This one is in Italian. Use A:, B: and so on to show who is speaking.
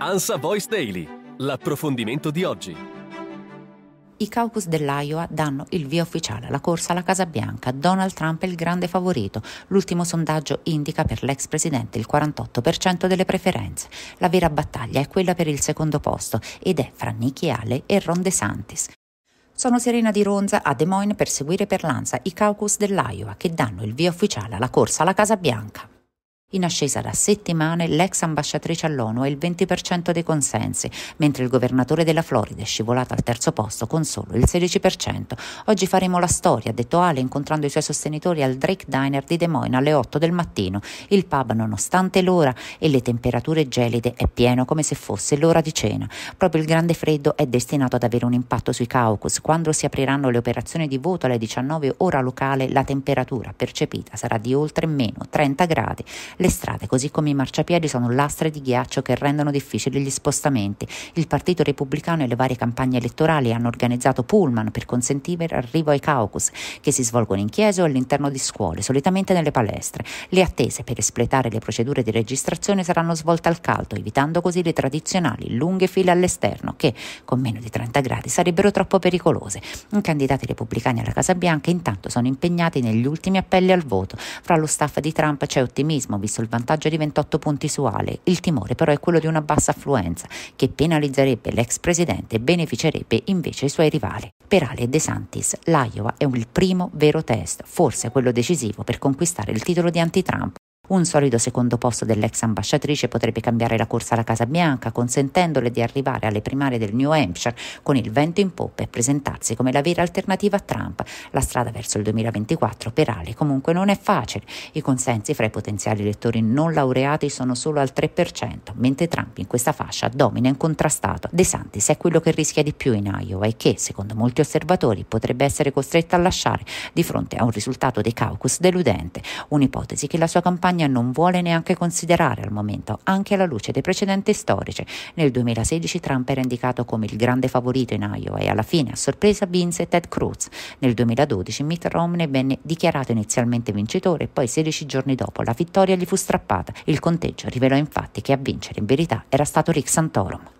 A: ANSA Voice Daily, l'approfondimento di oggi. I caucus dell'Iowa danno il via ufficiale alla corsa alla Casa Bianca. Donald Trump è il grande favorito. L'ultimo sondaggio indica per l'ex presidente il 48% delle preferenze. La vera battaglia è quella per il secondo posto ed è fra Nikki Haley e Ron DeSantis. Sono Serena di Ronza a Des Moines per seguire per l'ANSA i caucus dell'Iowa che danno il via ufficiale alla corsa alla Casa Bianca. In ascesa da settimane l'ex ambasciatrice all'ONU ha il 20% dei consensi, mentre il governatore della Florida è scivolato al terzo posto con solo il 16%. Oggi faremo la storia, ha detto Ale incontrando i suoi sostenitori al Drake Diner di Des Moines alle 8 del mattino. Il pub, nonostante l'ora e le temperature gelide, è pieno come se fosse l'ora di cena. Proprio il grande freddo è destinato ad avere un impatto sui caucus. Quando si apriranno le operazioni di voto alle 19 ora locale, la temperatura percepita sarà di oltre meno 30 gradi. Le strade, così come i marciapiedi, sono lastre di ghiaccio che rendono difficili gli spostamenti. Il Partito Repubblicano e le varie campagne elettorali hanno organizzato pullman per consentire l'arrivo ai caucus, che si svolgono in chiesa o all'interno di scuole, solitamente nelle palestre. Le attese per espletare le procedure di registrazione saranno svolte al caldo, evitando così le tradizionali lunghe file all'esterno, che, con meno di 30 gradi, sarebbero troppo pericolose. I candidati repubblicani alla Casa Bianca intanto sono impegnati negli ultimi appelli al voto. Fra lo staff di Trump c'è ottimismo, visto il vantaggio di 28 punti su Ale. Il timore però è quello di una bassa affluenza, che penalizzerebbe l'ex presidente e beneficerebbe invece i suoi rivali. Per Ale e De Santis, l'Iowa è il primo vero test, forse quello decisivo per conquistare il titolo di anti-Trump. Un solido secondo posto dell'ex ambasciatrice potrebbe cambiare la corsa alla Casa Bianca, consentendole di arrivare alle primarie del New Hampshire con il vento in poppa e presentarsi come la vera alternativa a Trump. La strada verso il 2024 per Ale comunque non è facile. I consensi fra i potenziali elettori non laureati sono solo al 3%, mentre Trump in questa fascia domina incontrastato. De Santis è quello che rischia di più in Iowa e che, secondo molti osservatori, potrebbe essere costretto a lasciare di fronte a un risultato dei caucus deludente, un'ipotesi che la sua campagna Bologna non vuole neanche considerare al momento, anche alla luce dei precedenti storici. Nel 2016 Trump era indicato come il grande favorito in Iowa e alla fine a sorpresa vinse Ted Cruz. Nel 2012 Mitt Romney venne dichiarato inizialmente vincitore e poi 16 giorni dopo la vittoria gli fu strappata. Il conteggio rivelò infatti che a vincere in verità era stato Rick Santorum.